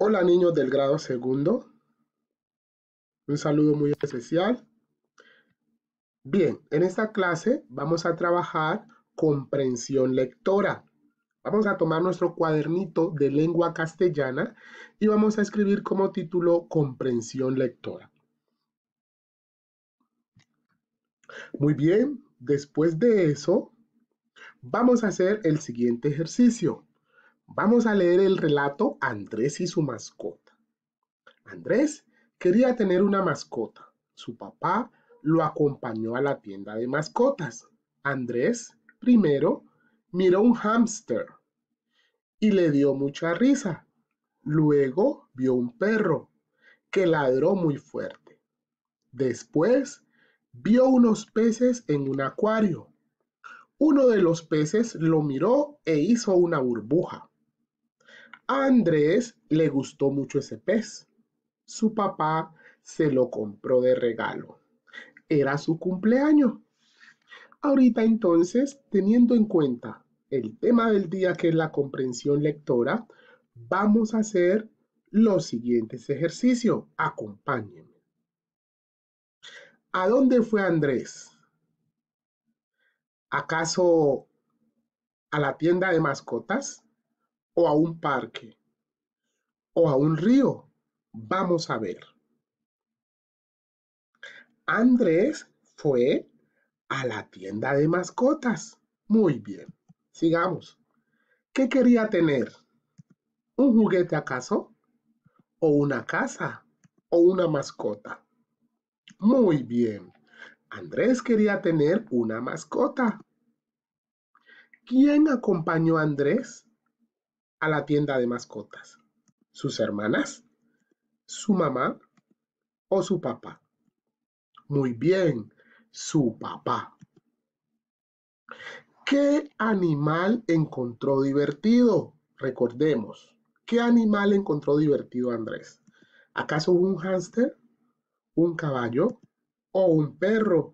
Hola niños del grado segundo. Un saludo muy especial. Bien, en esta clase vamos a trabajar comprensión lectora. Vamos a tomar nuestro cuadernito de lengua castellana y vamos a escribir como título comprensión lectora. Muy bien, después de eso, vamos a hacer el siguiente ejercicio. Vamos a leer el relato Andrés y su mascota. Andrés quería tener una mascota. Su papá lo acompañó a la tienda de mascotas. Andrés, primero, miró un hámster y le dio mucha risa. Luego vio un perro que ladró muy fuerte. Después vio unos peces en un acuario. Uno de los peces lo miró e hizo una burbuja. A Andrés le gustó mucho ese pez. Su papá se lo compró de regalo. Era su cumpleaños. Ahorita entonces, teniendo en cuenta el tema del día que es la comprensión lectora, vamos a hacer los siguientes ejercicios. Acompáñenme. ¿A dónde fue Andrés? ¿Acaso a la tienda de mascotas? o a un parque o a un río. Vamos a ver. Andrés fue a la tienda de mascotas. Muy bien. Sigamos. ¿Qué quería tener? ¿Un juguete acaso? ¿O una casa? ¿O una mascota? Muy bien. Andrés quería tener una mascota. ¿Quién acompañó a Andrés? a la tienda de mascotas? ¿Sus hermanas? ¿Su mamá? ¿O su papá? Muy bien, su papá. ¿Qué animal encontró divertido? Recordemos, ¿qué animal encontró divertido Andrés? ¿Acaso un hámster? ¿Un caballo? ¿O un perro?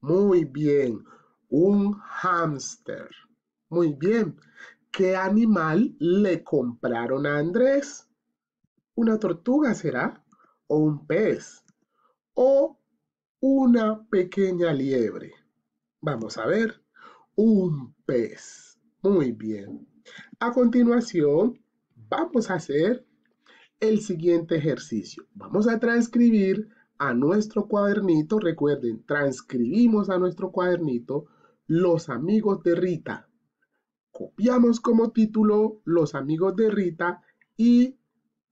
Muy bien, un hámster. Muy bien. ¿Qué animal le compraron a Andrés? ¿Una tortuga será? ¿O un pez? ¿O una pequeña liebre? Vamos a ver. Un pez. Muy bien. A continuación, vamos a hacer el siguiente ejercicio. Vamos a transcribir a nuestro cuadernito. Recuerden, transcribimos a nuestro cuadernito los amigos de Rita copiamos como título Los amigos de Rita y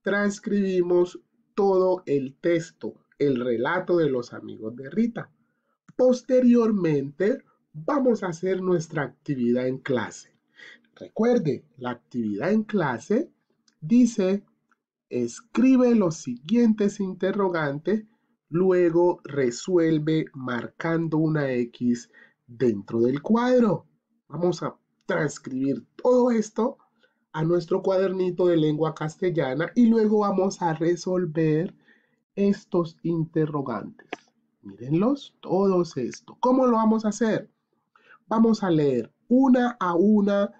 transcribimos todo el texto, el relato de los amigos de Rita. Posteriormente, vamos a hacer nuestra actividad en clase. Recuerde, la actividad en clase dice, escribe los siguientes interrogantes, luego resuelve marcando una X dentro del cuadro. Vamos a transcribir todo esto a nuestro cuadernito de lengua castellana y luego vamos a resolver estos interrogantes. Mírenlos, todos esto. ¿Cómo lo vamos a hacer? Vamos a leer una a una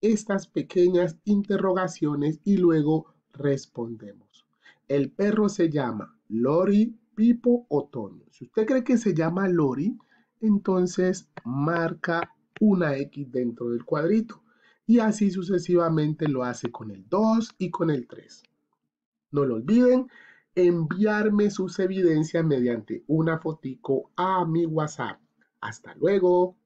estas pequeñas interrogaciones y luego respondemos. El perro se llama Lori, Pipo otoño Si usted cree que se llama Lori, entonces marca una X dentro del cuadrito. Y así sucesivamente lo hace con el 2 y con el 3. No lo olviden, enviarme sus evidencias mediante una fotico a mi WhatsApp. Hasta luego.